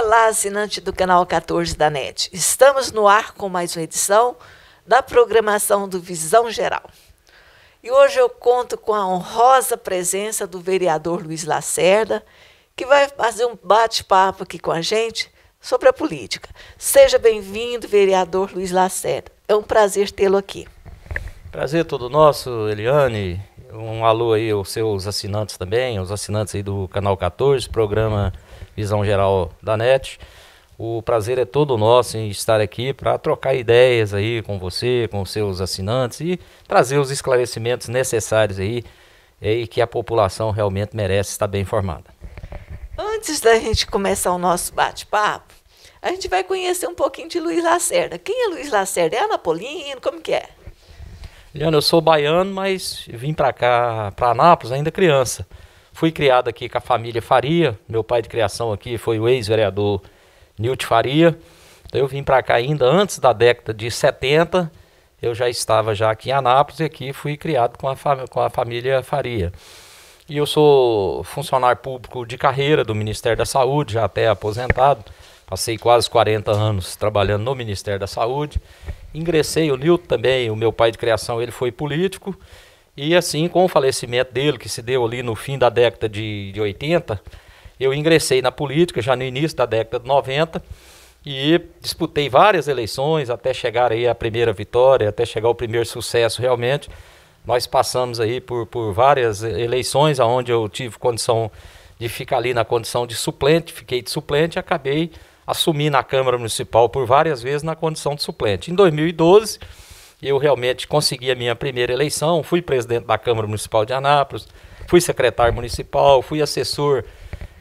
Olá, assinante do canal 14 da NET. Estamos no ar com mais uma edição da programação do Visão Geral. E hoje eu conto com a honrosa presença do vereador Luiz Lacerda, que vai fazer um bate-papo aqui com a gente sobre a política. Seja bem-vindo, vereador Luiz Lacerda. É um prazer tê-lo aqui. Prazer todo nosso, Eliane, um alô aí aos seus assinantes também, os assinantes aí do Canal 14, programa Visão Geral da NET. O prazer é todo nosso em estar aqui para trocar ideias aí com você, com os seus assinantes e trazer os esclarecimentos necessários aí é, e que a população realmente merece estar bem informada. Antes da gente começar o nosso bate-papo, a gente vai conhecer um pouquinho de Luiz Lacerda. Quem é Luiz Lacerda? É Anapolino? Como que é? Leandro, eu sou baiano, mas vim para cá, para Anápolis, ainda criança. Fui criado aqui com a família Faria. Meu pai de criação aqui foi o ex-vereador Nilton Faria. Então, eu vim para cá ainda antes da década de 70. Eu já estava já aqui em Anápolis e aqui fui criado com a, com a família Faria. E eu sou funcionário público de carreira do Ministério da Saúde, já até aposentado. Passei quase 40 anos trabalhando no Ministério da Saúde. Ingressei, o Nilton também, o meu pai de criação, ele foi político. E assim, com o falecimento dele, que se deu ali no fim da década de, de 80, eu ingressei na política já no início da década de 90 e disputei várias eleições até chegar aí à primeira vitória, até chegar ao primeiro sucesso realmente. Nós passamos aí por, por várias eleições onde eu tive condição de ficar ali na condição de suplente, fiquei de suplente e acabei assumi na Câmara Municipal por várias vezes na condição de suplente. Em 2012, eu realmente consegui a minha primeira eleição, fui presidente da Câmara Municipal de Anápolis, fui secretário municipal, fui assessor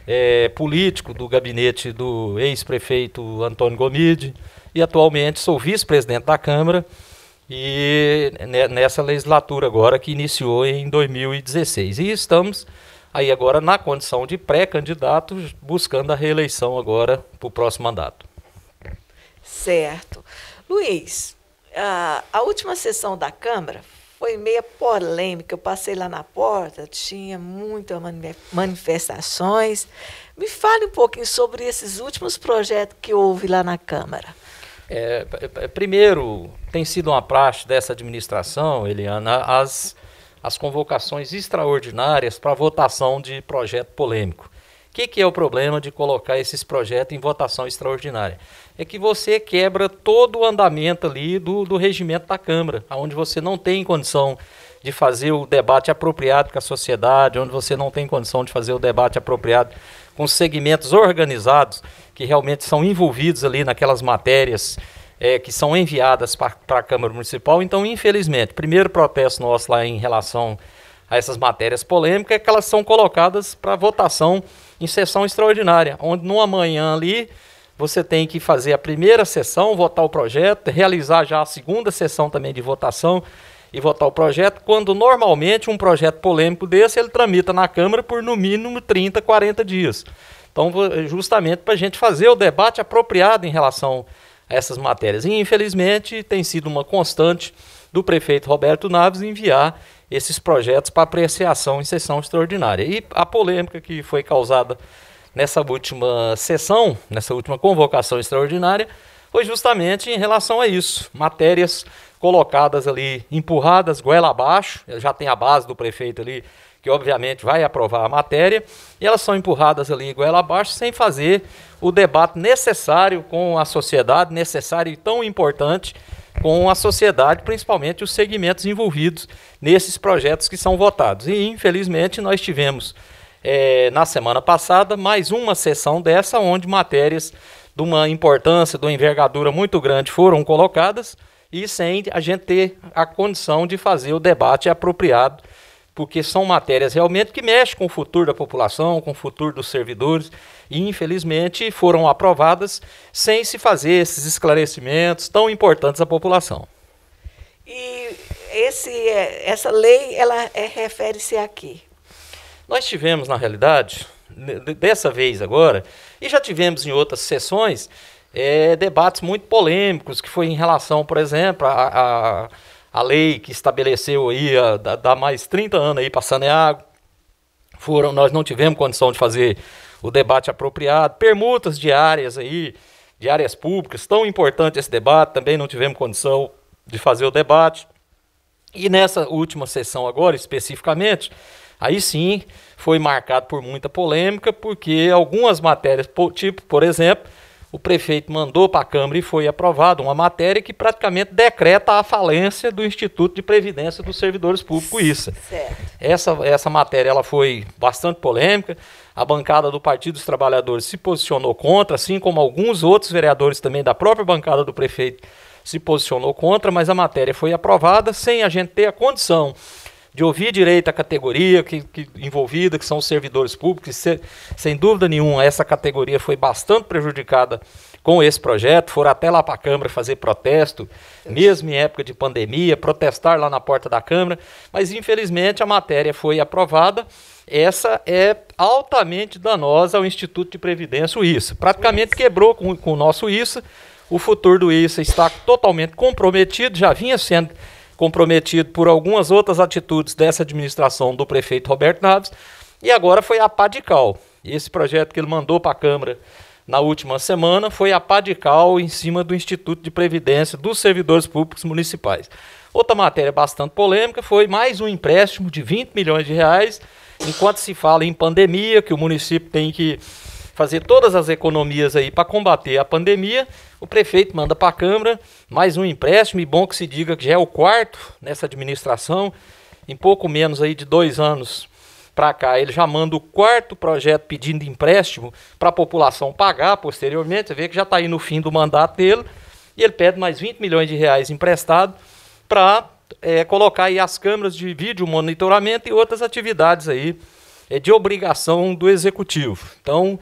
é, político do gabinete do ex-prefeito Antônio Gomide e atualmente sou vice-presidente da Câmara e nessa legislatura agora que iniciou em 2016. E estamos aí agora na condição de pré-candidato, buscando a reeleição agora para o próximo mandato. Certo. Luiz, a, a última sessão da Câmara foi meia polêmica. Eu passei lá na porta, tinha muitas manifestações. Me fale um pouquinho sobre esses últimos projetos que houve lá na Câmara. É, é, é primeiro, tem sido uma praxe dessa administração, Eliana, as as convocações extraordinárias para votação de projeto polêmico. O que, que é o problema de colocar esses projetos em votação extraordinária? É que você quebra todo o andamento ali do, do regimento da Câmara, onde você não tem condição de fazer o debate apropriado com a sociedade, onde você não tem condição de fazer o debate apropriado com segmentos organizados que realmente são envolvidos ali naquelas matérias é, que são enviadas para a Câmara Municipal. Então, infelizmente, o primeiro protesto nosso lá em relação a essas matérias polêmicas é que elas são colocadas para votação em sessão extraordinária, onde numa manhã ali você tem que fazer a primeira sessão, votar o projeto, realizar já a segunda sessão também de votação e votar o projeto, quando normalmente um projeto polêmico desse ele tramita na Câmara por no mínimo 30, 40 dias. Então, justamente para a gente fazer o debate apropriado em relação essas matérias. E, infelizmente, tem sido uma constante do prefeito Roberto Naves enviar esses projetos para apreciação em sessão extraordinária. E a polêmica que foi causada nessa última sessão, nessa última convocação extraordinária, foi justamente em relação a isso. Matérias colocadas ali, empurradas goela abaixo, já tem a base do prefeito ali que obviamente vai aprovar a matéria, e elas são empurradas ali goela abaixo sem fazer o debate necessário com a sociedade, necessário e tão importante com a sociedade, principalmente os segmentos envolvidos nesses projetos que são votados. E, infelizmente, nós tivemos é, na semana passada mais uma sessão dessa, onde matérias de uma importância, de uma envergadura muito grande foram colocadas e sem a gente ter a condição de fazer o debate apropriado porque são matérias realmente que mexem com o futuro da população, com o futuro dos servidores, e infelizmente foram aprovadas sem se fazer esses esclarecimentos tão importantes à população. E esse, é, essa lei, ela é, refere-se a quê? Nós tivemos, na realidade, dessa vez agora, e já tivemos em outras sessões, é, debates muito polêmicos, que foi em relação, por exemplo, a, a a lei que estabeleceu aí, dá, mais 30 anos aí para saneago foram, nós não tivemos condição de fazer o debate apropriado, permutas diárias aí, de áreas públicas, tão importante esse debate, também não tivemos condição de fazer o debate. E nessa última sessão agora, especificamente, aí sim foi marcado por muita polêmica, porque algumas matérias, tipo, por exemplo, o prefeito mandou para a Câmara e foi aprovado uma matéria que praticamente decreta a falência do Instituto de Previdência dos Servidores Públicos, isso. Essa, essa matéria ela foi bastante polêmica. A bancada do Partido dos Trabalhadores se posicionou contra, assim como alguns outros vereadores também da própria bancada do prefeito se posicionou contra, mas a matéria foi aprovada sem a gente ter a condição de ouvir direito a categoria que, que envolvida, que são os servidores públicos. Se, sem dúvida nenhuma, essa categoria foi bastante prejudicada com esse projeto, foram até lá para a Câmara fazer protesto, mesmo em época de pandemia, protestar lá na porta da Câmara, mas infelizmente a matéria foi aprovada. Essa é altamente danosa ao Instituto de Previdência, o Praticamente quebrou com, com o nosso ISA, o futuro do ISA está totalmente comprometido, já vinha sendo comprometido por algumas outras atitudes dessa administração do prefeito Roberto Naves, e agora foi a Padical. Esse projeto que ele mandou para a Câmara na última semana foi a Padical em cima do Instituto de Previdência dos Servidores Públicos Municipais. Outra matéria bastante polêmica foi mais um empréstimo de 20 milhões de reais, enquanto se fala em pandemia, que o município tem que fazer todas as economias aí para combater a pandemia. O prefeito manda para a Câmara mais um empréstimo, e bom que se diga que já é o quarto nessa administração. Em pouco menos aí de dois anos para cá, ele já manda o quarto projeto pedindo empréstimo para a população pagar posteriormente. Você vê que já está aí no fim do mandato dele. E ele pede mais 20 milhões de reais emprestado para é, colocar aí as câmeras de vídeo monitoramento e outras atividades aí é, de obrigação do executivo. Então,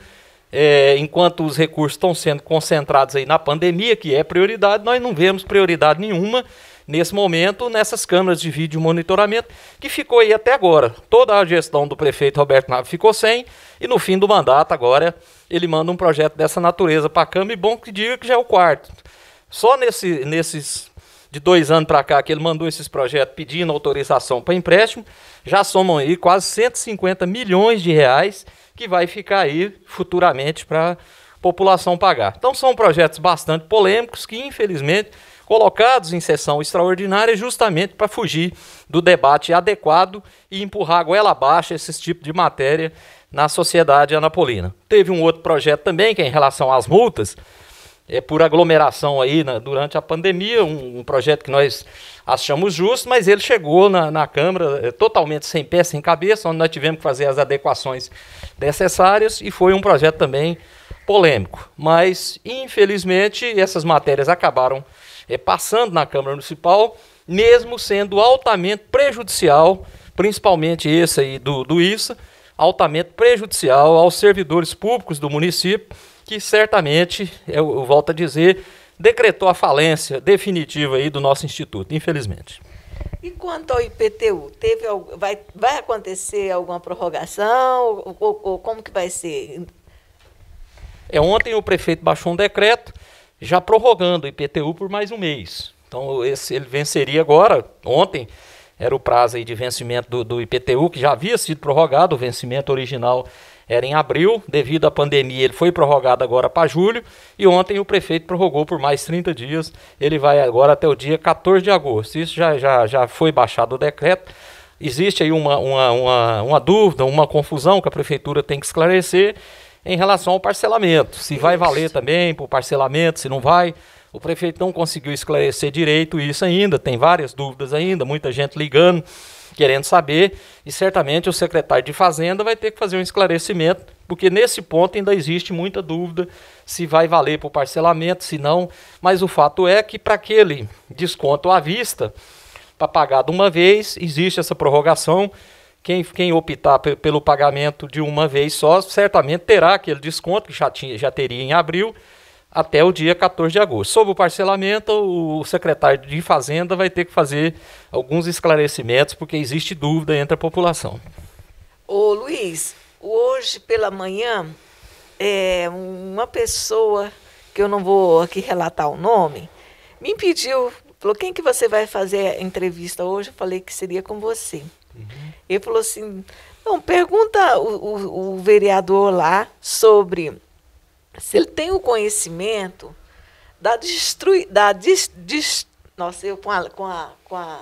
é, enquanto os recursos estão sendo concentrados aí na pandemia, que é prioridade, nós não vemos prioridade nenhuma nesse momento nessas câmeras de vídeo monitoramento que ficou aí até agora. Toda a gestão do prefeito Roberto Nave ficou sem e no fim do mandato agora ele manda um projeto dessa natureza para a Câmara e bom que diga que já é o quarto. Só nesse, nesses de dois anos para cá que ele mandou esses projetos pedindo autorização para empréstimo, já somam aí quase 150 milhões de reais que vai ficar aí futuramente para a população pagar. Então são projetos bastante polêmicos que, infelizmente, colocados em sessão extraordinária justamente para fugir do debate adequado e empurrar a goela abaixo esses tipos de matéria na sociedade anapolina. Teve um outro projeto também, que é em relação às multas, é, por aglomeração aí na, né, durante a pandemia, um, um, projeto que nós achamos justo, mas ele chegou na, na Câmara é, totalmente sem pé, sem cabeça, onde nós tivemos que fazer as adequações necessárias e foi um projeto também polêmico. Mas, infelizmente, essas matérias acabaram é, passando na Câmara Municipal, mesmo sendo altamente prejudicial, principalmente esse aí do, do ISA, altamente prejudicial aos servidores públicos do município, que certamente, eu, eu volto a dizer, decretou a falência definitiva aí do nosso instituto, infelizmente. E quanto ao IPTU, teve vai, vai acontecer alguma prorrogação ou, ou, como que vai ser? É ontem o prefeito baixou um decreto já prorrogando o IPTU por mais um mês. Então esse ele venceria agora. Ontem era o prazo de vencimento do, do IPTU que já havia sido prorrogado o vencimento original era em abril, devido à pandemia ele foi prorrogado agora para julho e ontem o prefeito prorrogou por mais 30 dias, ele vai agora até o dia 14 de agosto. Isso já, já, já foi baixado o decreto. Existe aí uma, uma, uma, uma dúvida, uma confusão que a prefeitura tem que esclarecer em relação ao parcelamento, se vai valer também para o parcelamento, se não vai. O prefeito não conseguiu esclarecer direito isso ainda, tem várias dúvidas ainda, muita gente ligando querendo saber, e certamente o secretário de Fazenda vai ter que fazer um esclarecimento, porque nesse ponto ainda existe muita dúvida se vai valer para o parcelamento, se não. Mas o fato é que para aquele desconto à vista, para pagar de uma vez, existe essa prorrogação. Quem, quem optar pelo pagamento de uma vez só, certamente terá aquele desconto que já, tinha, já teria em abril até o dia 14 de agosto. Sobre o parcelamento, o secretário de Fazenda vai ter que fazer alguns esclarecimentos, porque existe dúvida entre a população. Ô Luiz, hoje pela manhã, é, uma pessoa, que eu não vou aqui relatar o nome, me pediu, falou, quem que você vai fazer a entrevista hoje? Eu falei que seria com você. Uhum. Ele falou assim, não, pergunta o, o, o vereador lá sobre se ele tem o conhecimento da destrui, da dis, dis, nossa, eu com a, com a, com a,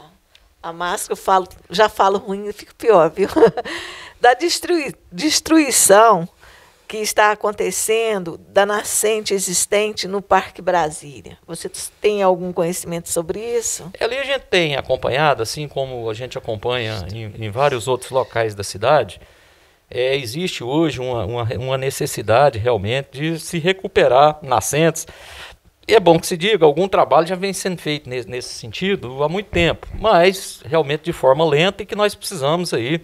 a máscara eu falo, já falo ruim e fico pior, viu? da destrui, destruição que está acontecendo da nascente existente no Parque Brasília. Você tem algum conhecimento sobre isso? Ali a gente tem acompanhado, assim como a gente acompanha em, em vários outros locais da cidade, é, existe hoje uma, uma, uma, necessidade realmente de se recuperar nascentes. E é bom que se diga, algum trabalho já vem sendo feito nesse, nesse sentido há muito tempo, mas realmente de forma lenta e que nós precisamos aí estar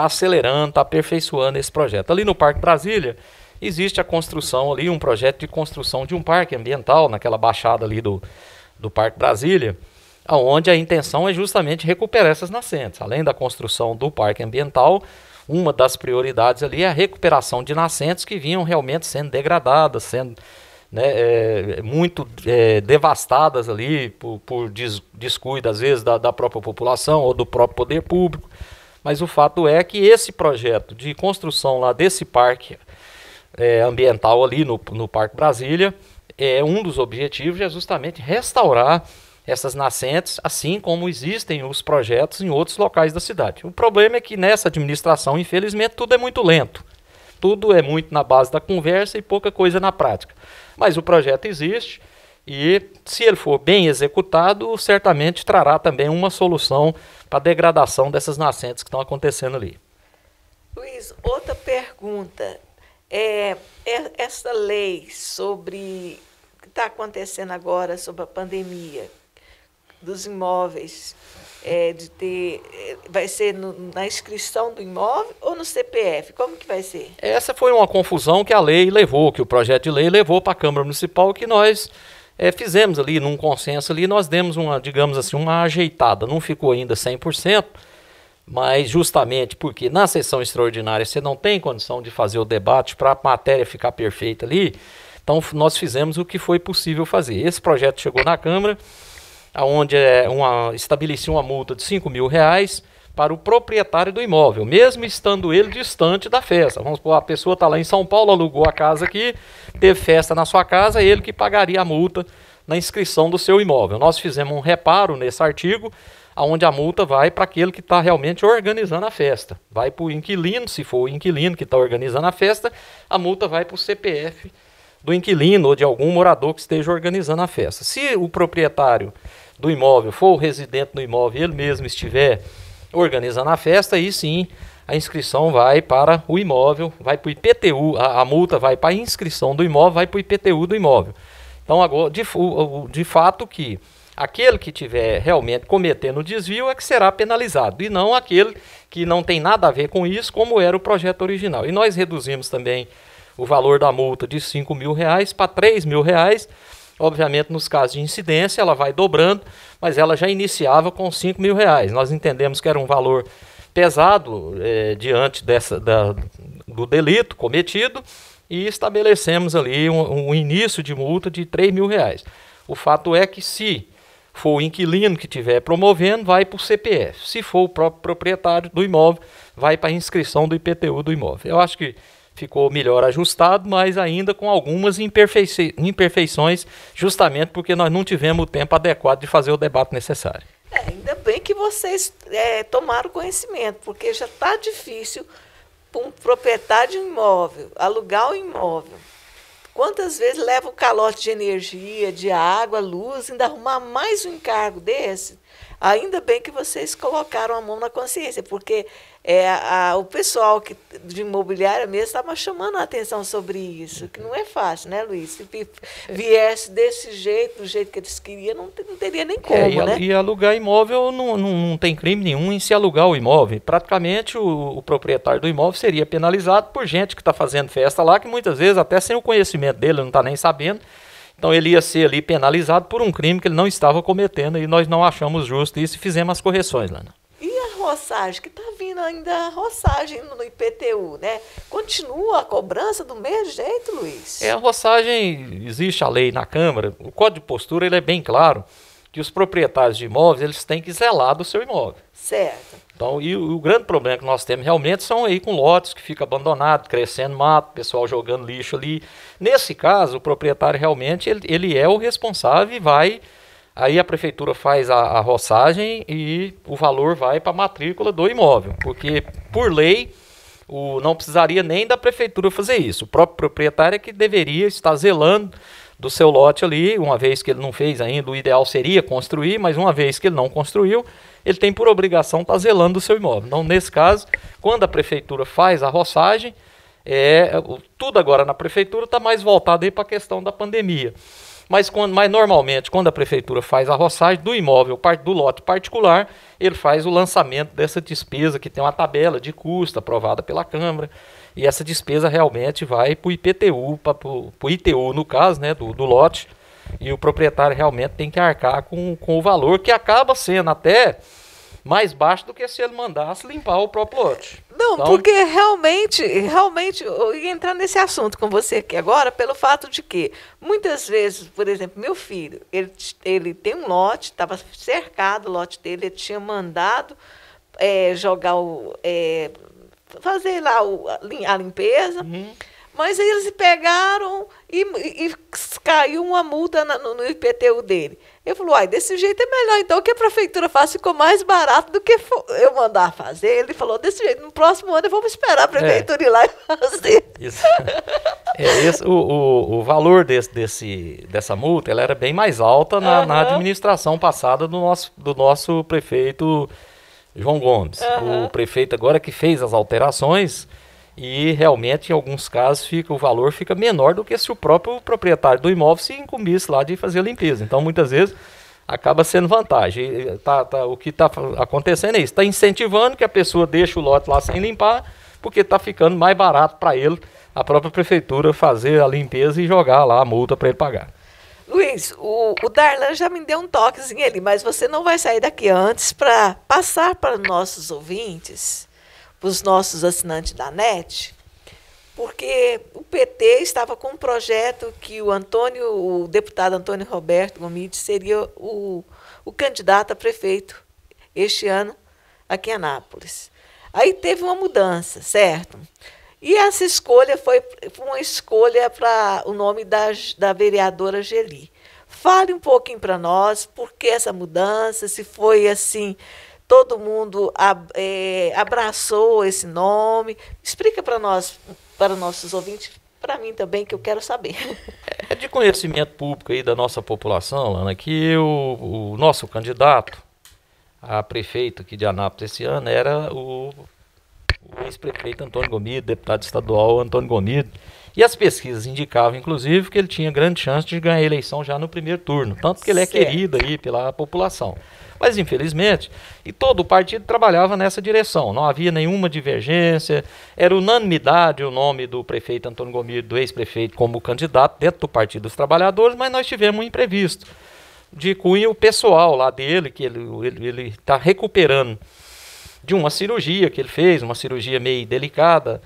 tá acelerando, estar tá aperfeiçoando esse projeto. Ali no Parque Brasília, existe a construção ali, um projeto de construção de um parque ambiental naquela baixada ali do, do Parque Brasília, aonde a intenção é justamente recuperar essas nascentes. Além da construção do parque ambiental, uma das prioridades ali é a recuperação de nascentes que vinham realmente sendo degradadas, sendo né, é, muito é, devastadas ali por, por, descuido, às vezes, da, da própria população ou do próprio poder público. Mas o fato é que esse projeto de construção lá desse parque é, ambiental ali no, no Parque Brasília, é um dos objetivos é justamente restaurar essas nascentes, assim como existem os projetos em outros locais da cidade. O problema é que nessa administração, infelizmente, tudo é muito lento. Tudo é muito na base da conversa e pouca coisa na prática. Mas o projeto existe e, se ele for bem executado, certamente trará também uma solução para a degradação dessas nascentes que estão acontecendo ali. Luiz, outra pergunta. É, é essa lei sobre que está acontecendo agora sobre a pandemia, dos imóveis, é, de ter, é, vai ser no, na inscrição do imóvel ou no CPF? Como que vai ser? Essa foi uma confusão que a lei levou, que o projeto de lei levou para a Câmara Municipal, que nós é, fizemos ali, num consenso ali, nós demos uma, digamos assim, uma ajeitada. Não ficou ainda 100%, mas justamente porque na sessão extraordinária você não tem condição de fazer o debate para a matéria ficar perfeita ali, então nós fizemos o que foi possível fazer. Esse projeto chegou na Câmara onde é uma, estabelecia uma multa de 5 mil reais para o proprietário do imóvel, mesmo estando ele distante da festa. Vamos supor, a pessoa está lá em São Paulo, alugou a casa aqui, teve festa na sua casa, é ele que pagaria a multa na inscrição do seu imóvel. Nós fizemos um reparo nesse artigo, onde a multa vai para aquele que está realmente organizando a festa. Vai para o inquilino, se for o inquilino que está organizando a festa, a multa vai para o CPF do inquilino ou de algum morador que esteja organizando a festa. Se o proprietário do imóvel for o residente no imóvel ele mesmo estiver organizando a festa, aí sim a inscrição vai para o imóvel, vai para o IPTU, a, a multa vai para a inscrição do imóvel, vai para o IPTU do imóvel. Então, agora, de, de fato que aquele que tiver realmente cometendo desvio é que será penalizado, e não aquele que não tem nada a ver com isso, como era o projeto original. E nós reduzimos também o valor da multa de 5 mil reais para 3 mil reais. Obviamente, nos casos de incidência, ela vai dobrando, mas ela já iniciava com 5 mil reais. Nós entendemos que era um valor pesado eh, diante dessa, da, do delito cometido e estabelecemos ali um, um início de multa de 3 mil reais. O fato é que se for o inquilino que estiver promovendo, vai para o CPF. Se for o próprio proprietário do imóvel, vai para a inscrição do IPTU do imóvel. Eu acho que ficou melhor ajustado, mas ainda com algumas imperfeições, imperfeições justamente porque nós não tivemos o tempo adequado de fazer o debate necessário. É, ainda bem que vocês é, tomaram conhecimento, porque já está difícil para um proprietário de imóvel alugar o imóvel. Quantas vezes leva o calote de energia, de água, luz, ainda arrumar mais um encargo desse? Ainda bem que vocês colocaram a mão na consciência, porque é, a, o pessoal que, de imobiliária mesmo estava chamando a atenção sobre isso, que não é fácil, né, Luiz? Se viesse desse jeito, do jeito que eles queriam, não, não teria nem é, como, é, e, né? E alugar imóvel não, não, não, tem crime nenhum em se alugar o imóvel. Praticamente o, o proprietário do imóvel seria penalizado por gente que está fazendo festa lá, que muitas vezes até sem o conhecimento dele, não está nem sabendo. Então ele ia ser ali penalizado por um crime que ele não estava cometendo e nós não achamos justo isso e fizemos as correções, Lana roçagem, que está vindo ainda a roçagem no IPTU, né? Continua a cobrança do mesmo jeito, Luiz? É, a roçagem, existe a lei na Câmara, o Código de Postura ele é bem claro que os proprietários de imóveis eles têm que zelar do seu imóvel. Certo. Então, e o, o grande problema que nós temos realmente são aí com lotes que fica abandonado, crescendo mato, pessoal jogando lixo ali. Nesse caso, o proprietário realmente ele, ele é o responsável e vai Aí a prefeitura faz a, a roçagem e o valor vai para a matrícula do imóvel, porque por lei o, não precisaria nem da prefeitura fazer isso. O próprio proprietário é que deveria estar zelando do seu lote ali, uma vez que ele não fez ainda, o ideal seria construir, mas uma vez que ele não construiu, ele tem por obrigação estar tá zelando do seu imóvel. Então, nesse caso, quando a prefeitura faz a roçagem, é, tudo agora na prefeitura está mais voltado para a questão da pandemia. Mas, quando, mas normalmente, quando a prefeitura faz a roçagem do imóvel, parte do lote particular, ele faz o lançamento dessa despesa, que tem uma tabela de custo aprovada pela Câmara. E essa despesa realmente vai para o IPTU, para o ITU, no caso, né, do, do lote. E o proprietário realmente tem que arcar com, com o valor, que acaba sendo até mais baixo do que se ele mandasse limpar o próprio lote. Não, então... porque realmente, realmente, eu ia entrar nesse assunto com você aqui agora, pelo fato de que muitas vezes, por exemplo, meu filho, ele, ele tem um lote, estava cercado o lote dele, ele tinha mandado é, jogar o. É, fazer lá o, a limpeza. Uhum. Mas aí eles pegaram e, e caiu uma multa na, no, no IPTU dele. Eu falo, uai, desse jeito é melhor, então, que a prefeitura faça ficou mais barato do que eu mandar fazer. Ele falou, desse jeito, no próximo ano vamos esperar a é. prefeitura é. ir lá e fazer. Isso. É, esse, o, o, o, valor desse, desse, dessa multa, ela era bem mais alta na, uhum. na administração passada do nosso, do nosso prefeito João Gomes. Uhum. O prefeito agora que fez as alterações e realmente em alguns casos fica o valor fica menor do que se o próprio proprietário do imóvel se incumbisse lá de fazer a limpeza. Então muitas vezes acaba sendo vantagem. Tá, tá, o que está acontecendo é isso, está incentivando que a pessoa deixe o lote lá sem limpar, porque está ficando mais barato para ele a própria prefeitura fazer a limpeza e jogar lá a multa para ele pagar. Luiz, o, o, Darlan já me deu um toquezinho ali, mas você não vai sair daqui antes para passar para nossos ouvintes para os nossos assinantes da NET, porque o PT estava com um projeto que o Antônio, o deputado Antônio Roberto Gomide seria o, o candidato a prefeito este ano aqui em Anápolis. Aí teve uma mudança, certo? E essa escolha foi uma escolha para o nome da, da vereadora Geli. Fale um pouquinho para nós por que essa mudança, se foi assim todo mundo é, abraçou esse nome. Explica para nós, para nossos ouvintes, para mim também, que eu quero saber. É de conhecimento público aí da nossa população, Ana, que o, o nosso candidato a prefeito aqui de Anápolis esse ano era o, o ex-prefeito Antônio Gomido, deputado estadual Antônio Gomido. E as pesquisas indicavam, inclusive, que ele tinha grande chance de ganhar a eleição já no primeiro turno, tanto que ele é certo. querido aí pela população. Mas, infelizmente, e todo o partido trabalhava nessa direção, não havia nenhuma divergência, era unanimidade o nome do prefeito Antônio Gomir, do ex-prefeito, como candidato dentro do Partido dos Trabalhadores, mas nós tivemos um imprevisto de cunho pessoal lá dele, que ele está recuperando de uma cirurgia que ele fez, uma cirurgia meio delicada,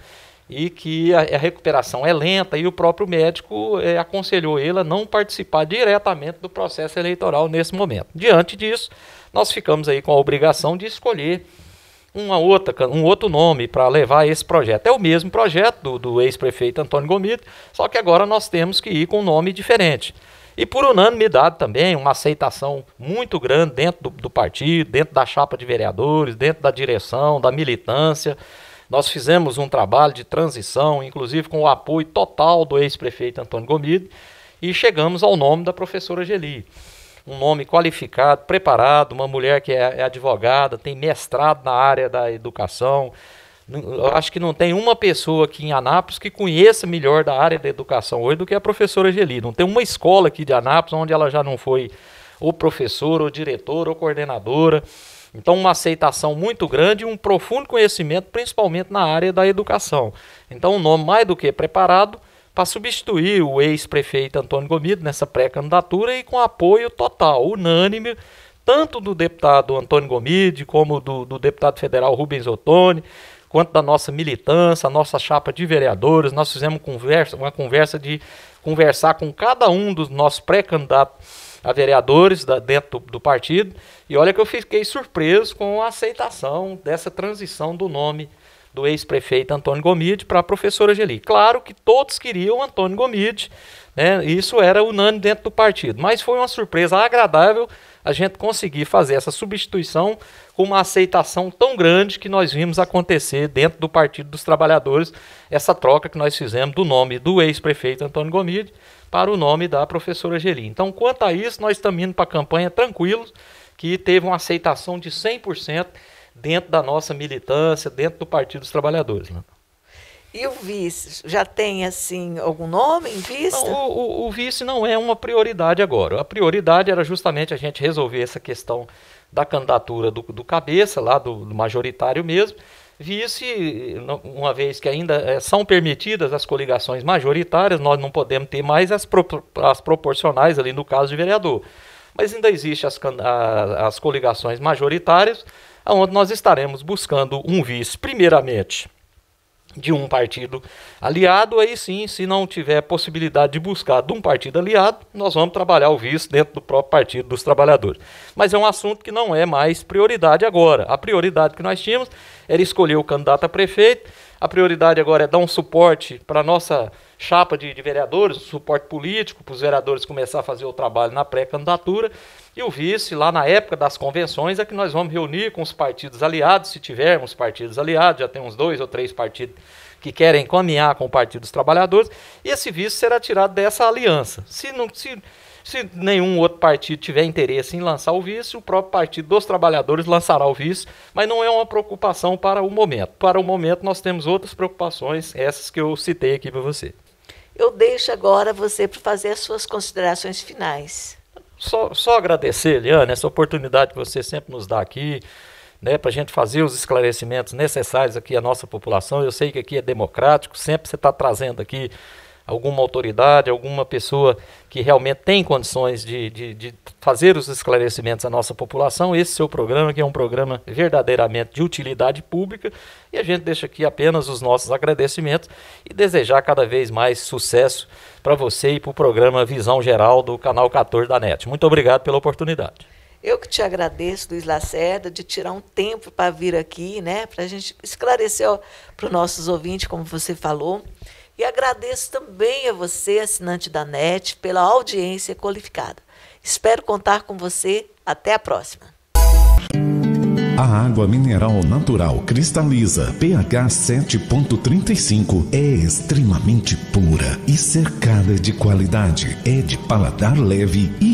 e que a, a recuperação é lenta, e o próprio médico é, aconselhou ele a não participar diretamente do processo eleitoral nesse momento. Diante disso, nós ficamos aí com a obrigação de escolher uma outra, um outro nome para levar esse projeto. É o mesmo projeto do, do ex-prefeito Antônio Gomito, só que agora nós temos que ir com um nome diferente. E por unanimidade também, uma aceitação muito grande dentro do, do partido, dentro da chapa de vereadores, dentro da direção, da militância. Nós fizemos um trabalho de transição, inclusive com o apoio total do ex-prefeito Antônio Gomide, e chegamos ao nome da professora Geli um nome qualificado, preparado, uma mulher que é, é advogada, tem mestrado na área da educação. Eu acho que não tem uma pessoa aqui em Anápolis que conheça melhor da área da educação hoje do que a professora Geli. Não tem uma escola aqui de Anápolis onde ela já não foi ou professora, ou diretora, ou coordenadora. Então, uma aceitação muito grande e um profundo conhecimento, principalmente na área da educação. Então, um nome mais do que preparado para substituir o ex-prefeito Antônio Gomide nessa pré-candidatura e com apoio total, unânime, tanto do deputado Antônio Gomide, como do, do deputado federal Rubens Ottoni, quanto da nossa militância, a nossa chapa de vereadores. Nós fizemos conversa, uma conversa de conversar com cada um dos nossos pré-candidatos a vereadores da, dentro do, do partido. E olha que eu fiquei surpreso com a aceitação dessa transição do nome do ex-prefeito Antônio Gomide para a professora Geli. Claro que todos queriam Antônio Gomide, né? isso era unânime dentro do partido, mas foi uma surpresa agradável a gente conseguir fazer essa substituição com uma aceitação tão grande que nós vimos acontecer dentro do Partido dos Trabalhadores, essa troca que nós fizemos do nome do ex-prefeito Antônio Gomide para o nome da professora Geli. Então, quanto a isso, nós estamos indo para a campanha tranquilos, que teve uma aceitação de 100%, dentro da nossa militância, dentro do Partido dos Trabalhadores. Né? E o vice? Já tem, assim, algum nome em vista? Não, o, o, vice não é uma prioridade agora. A prioridade era justamente a gente resolver essa questão da candidatura do, do cabeça, lá do, do majoritário mesmo. Vice, uma vez que ainda eh, são permitidas as coligações majoritárias, nós não podemos ter mais as, pro, as proporcionais ali no caso de vereador. Mas ainda existem as, as coligações majoritárias, onde nós estaremos buscando um vice, primeiramente, de um partido aliado, aí sim, se não tiver possibilidade de buscar de um partido aliado, nós vamos trabalhar o vice dentro do próprio Partido dos Trabalhadores. Mas é um assunto que não é mais prioridade agora. A prioridade que nós tínhamos era escolher o candidato a prefeito, a prioridade agora é dar um suporte para a nossa chapa de, de vereadores, suporte político, para os vereadores começar a fazer o trabalho na pré-candidatura. E o vice, lá na época das convenções, é que nós vamos reunir com os partidos aliados, se tivermos partidos aliados, já tem uns dois ou três partidos que querem caminhar com o Partido dos Trabalhadores, e esse vice será tirado dessa aliança. Se não. Se, se nenhum outro partido tiver interesse em lançar o vice, o próprio Partido dos Trabalhadores lançará o vice, mas não é uma preocupação para o momento. Para o momento, nós temos outras preocupações, essas que eu citei aqui para você. Eu deixo agora você para fazer as suas considerações finais. Só, só agradecer, Eliane, essa oportunidade que você sempre nos dá aqui. Né, para a gente fazer os esclarecimentos necessários aqui à nossa população. Eu sei que aqui é democrático, sempre você está trazendo aqui alguma autoridade, alguma pessoa que realmente tem condições de, de, de, fazer os esclarecimentos à nossa população. Esse seu programa, que é um programa verdadeiramente de utilidade pública, e a gente deixa aqui apenas os nossos agradecimentos e desejar cada vez mais sucesso para você e para o programa Visão Geral do Canal 14 da NET. Muito obrigado pela oportunidade. Eu que te agradeço, Luiz Lacerda, de tirar um tempo para vir aqui, né, para a gente esclarecer para os nossos ouvintes, como você falou. E agradeço também a você, assinante da NET, pela audiência qualificada. Espero contar com você. Até a próxima. A água mineral natural cristaliza, pH 7.35, é extremamente pura e cercada de qualidade. É de paladar leve e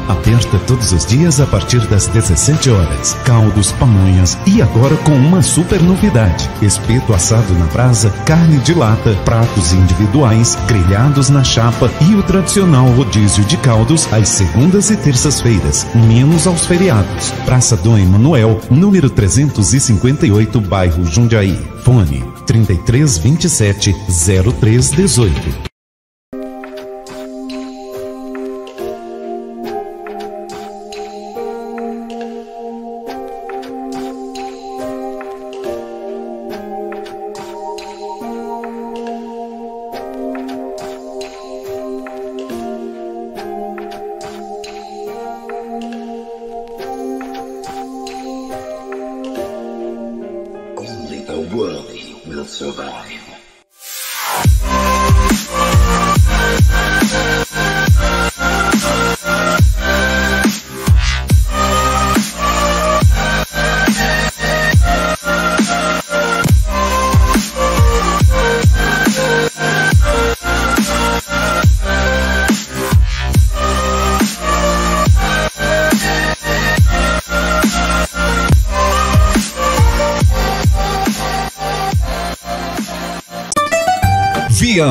aberta todos os dias a partir das 17 horas. Caldos, pamonhas e agora com uma super novidade: espeto assado na brasa, carne de lata, pratos individuais, grelhados na chapa e o tradicional rodízio de caldos às segundas e terças-feiras, menos aos feriados. Praça Dom Emanuel, número 358, bairro Jundiaí. Fone 3327 0318. seu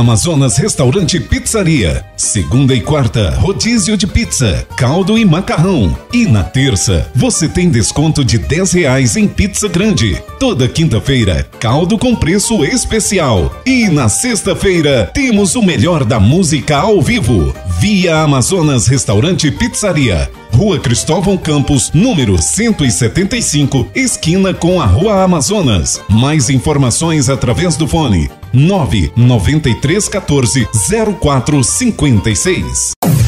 Amazonas Restaurante Pizzaria. Segunda e quarta, rodízio de pizza, caldo e macarrão. E na terça, você tem desconto de 10 reais em pizza grande. Toda quinta-feira, caldo com preço especial. E na sexta-feira, temos o melhor da música ao vivo. Via Amazonas Restaurante Pizzaria. Rua Cristóvão Campos, número 175, esquina com a Rua Amazonas. Mais informações através do fone 99314 0456.